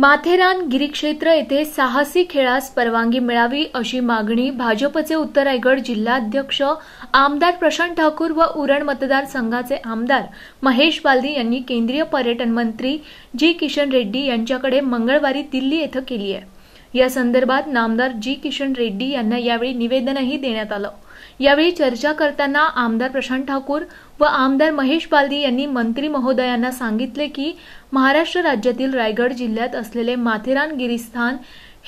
माथेरान गिरीक्षेत्र येथे साहसी खेळास परवानगी मिळावी अशी मागणी भाजपचे उत्तर रायगड जिल्हाध्यक्ष आमदार प्रशांत ठाकूर व उरण मतदारसंघाचे आमदार महेश बालदी यांनी केंद्रीय पर्यटन मंत्री जी किशन रेड्डी यांच्याकडे मंगळवारी दिल्ली येथे केली आहे या संदर्भात नामदार जी किशन रेड्डी यांना यावेळी निवेदनही देण्यात आलं यावेळी चर्चा करताना आमदार प्रशांत ठाकूर व आमदार महेश बालदी यांनी मंत्री महोदयांना सांगितले की महाराष्ट्र राज्यातील रायगड जिल्ह्यात असलेले माथेरान गिरीस्थान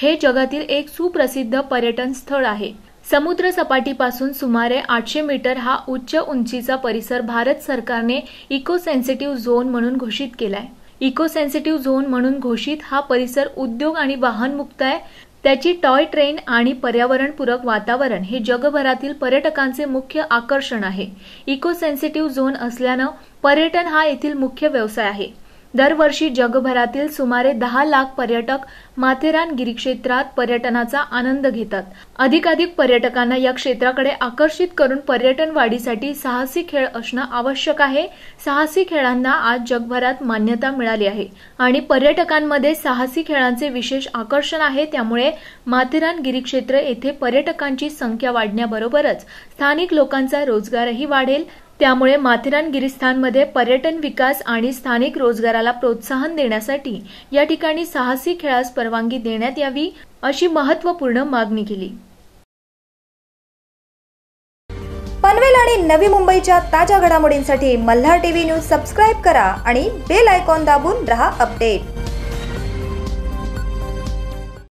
हे जगातील एक सुप्रसिद्ध पर्यटन स्थळ आहे समुद्र सपाटीपासून सुमारे आठशे मीटर हा उच्च उंचीचा परिसर भारत सरकारने इको सेन्सिटिव्ह झोन म्हणून घोषित केलाय इको सेन्सिटिव्ह झोन म्हणून घोषित हा परिसर उद्योग आणि वाहनमुक्त आहे त्याची टॉय ट्रेन आणि पर्यावरणपूरक वातावरण हे जगभरातील पर्यटकांचे मुख्य आकर्षण आहे इको सेन्सिटिव्ह झोन असल्यानं पर्यटन हा येथील मुख्य व्यवसाय आहे दरवर्षी जगभरातील सुमारे दहा लाख पर्यटक माथेरान गिरी क्षेत्रात पर्यटनाचा आनंद घेतात अधिकाधिक पर्यटकांना या क्षेत्राकडे आकर्षित करून पर्यटन वाढीसाठी साहसी खेळ असणं आवश्यक आहे साहसी खेळांना आज जगभरात मान्यता मिळाली आहे आणि पर्यटकांमध्ये साहसी खेळांचे विशेष आकर्षण आहे त्यामुळे माथेरान गिरी क्षेत्र येथे पर्यटकांची संख्या वाढण्याबरोबरच स्थानिक लोकांचा रोजगारही वाढेल त्यामुळे माथेरान गिरिस्थानमध्ये पर्यटन विकास आणि स्थानिक रोजगाराला प्रोत्साहन देण्यासाठी या ठिकाणी साहसी खेळास परवानगी देण्यात यावी अशी महत्वपूर्ण मागणी केली पनवेल आणि नवी मुंबईच्या ताज्या घडामोडींसाठी मल्हार टीव्ही न्यूज सबस्क्राईब करा आणि बेल आयकॉन दाबून रहा अपडेट